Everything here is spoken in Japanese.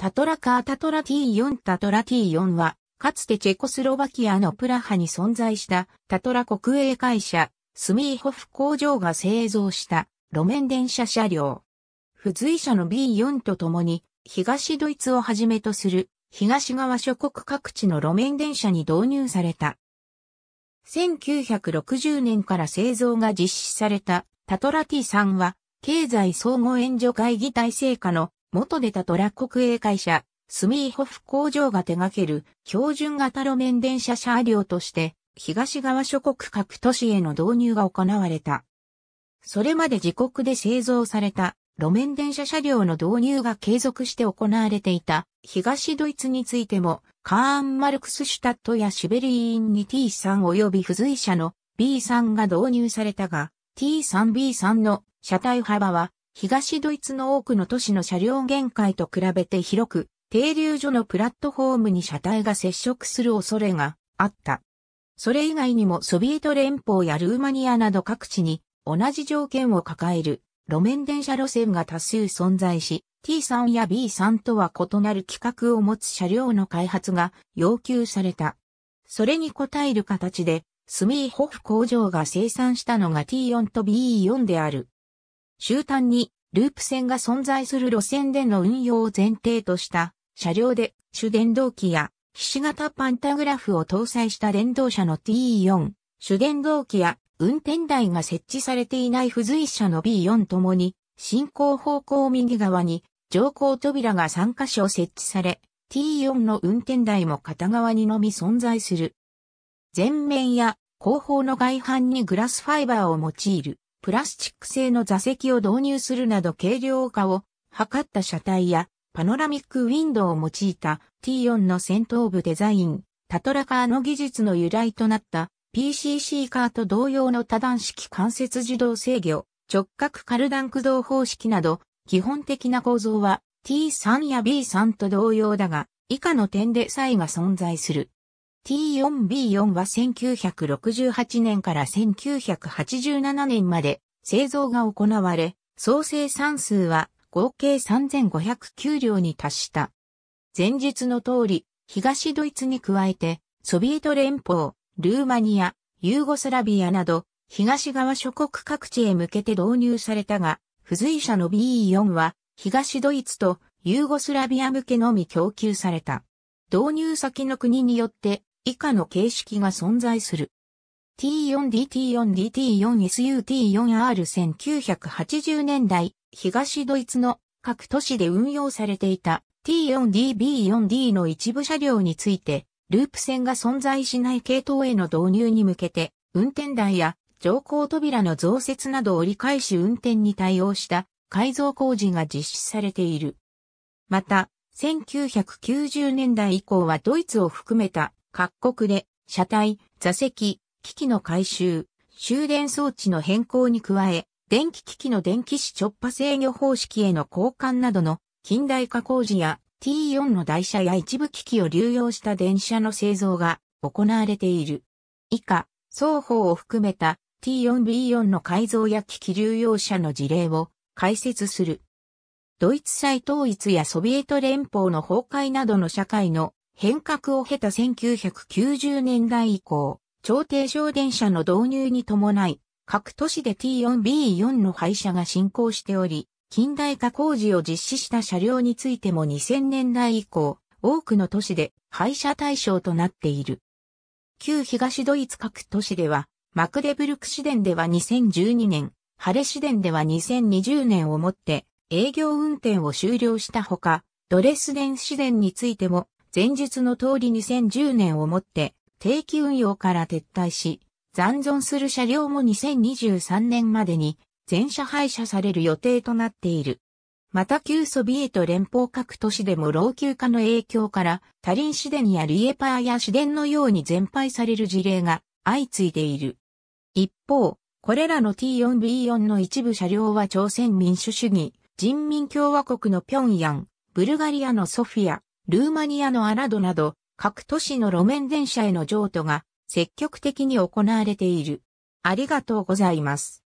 タトラカータトラ T4 タトラ T4 は、かつてチェコスロバキアのプラハに存在したタトラ国営会社、スミーホフ工場が製造した路面電車車両。付随車の B4 とともに、東ドイツをはじめとする東側諸国各地の路面電車に導入された。1960年から製造が実施されたタトラ T3 は、経済総合援助会議体制下の元出たトラック国営会社、スミーホフ工場が手掛ける標準型路面電車車両として、東側諸国各都市への導入が行われた。それまで自国で製造された路面電車車両の導入が継続して行われていた東ドイツについてもカーン・マルクスシュタットやシベリーンに T3 及び付随車の B3 が導入されたが T3B3 の車体幅は東ドイツの多くの都市の車両限界と比べて広く、停留所のプラットフォームに車体が接触する恐れがあった。それ以外にもソビエト連邦やルーマニアなど各地に同じ条件を抱える路面電車路線が多数存在し、T3 や B3 とは異なる規格を持つ車両の開発が要求された。それに応える形で、スミーホフ工場が生産したのが T4 と B4 である。終端にループ線が存在する路線での運用を前提とした車両で主電動機や菱形パンタグラフを搭載した電動車の t 4主電動機や運転台が設置されていない付随車の B4 ともに進行方向右側に乗降扉が3カ所設置され T4 の運転台も片側にのみ存在する。前面や後方の外板にグラスファイバーを用いる。プラスチック製の座席を導入するなど軽量化を図った車体やパノラミックウィンドウを用いた T4 の先頭部デザイン、タトラカーの技術の由来となった PCC カーと同様の多段式関節自動制御、直角カルダン駆動方式など、基本的な構造は T3 や B3 と同様だが、以下の点で差異が存在する。T4B4 は1968年から1987年まで製造が行われ、総生産数は合計3509両に達した。前述の通り、東ドイツに加えて、ソビエト連邦、ルーマニア、ユーゴスラビアなど、東側諸国各地へ向けて導入されたが、付随者の b 4は、東ドイツとユーゴスラビア向けのみ供給された。導入先の国によって以下の形式が存在する。T4DT4DT4SUT4R1980 年代、東ドイツの各都市で運用されていた T4DB4D の一部車両について、ループ線が存在しない系統への導入に向けて、運転台や乗降扉の増設などを理解し運転に対応した改造工事が実施されている。また、1990年代以降はドイツを含めた各国で、車体、座席、機器の改修、終電装置の変更に加え、電気機器の電気子直波制御方式への交換などの近代化工事や T4 の台車や一部機器を流用した電車の製造が行われている。以下、双方を含めた T4B4 の改造や機器流用車の事例を解説する。ドイツ再統一やソビエト連邦の崩壊などの社会の変革を経た1990年代以降、超低省電車の導入に伴い、各都市で T4B4 の廃車が進行しており、近代化工事を実施した車両についても2000年代以降、多くの都市で廃車対象となっている。旧東ドイツ各都市では、マクデブルク市電では2012年、ハレ市電では2020年をもって営業運転を終了したほか、ドレスデン市電についても前述の通り2010年をもって定期運用から撤退し、残存する車両も2023年までに全車廃車される予定となっている。また旧ソビエト連邦各都市でも老朽化の影響からタリン市電やリエパーや市電のように全廃される事例が相次いでいる。一方、これらの T4B4 の一部車両は朝鮮民主主義、人民共和国の平壌、ブルガリアのソフィア、ルーマニアのアラドなど、各都市の路面電車への譲渡が積極的に行われている。ありがとうございます。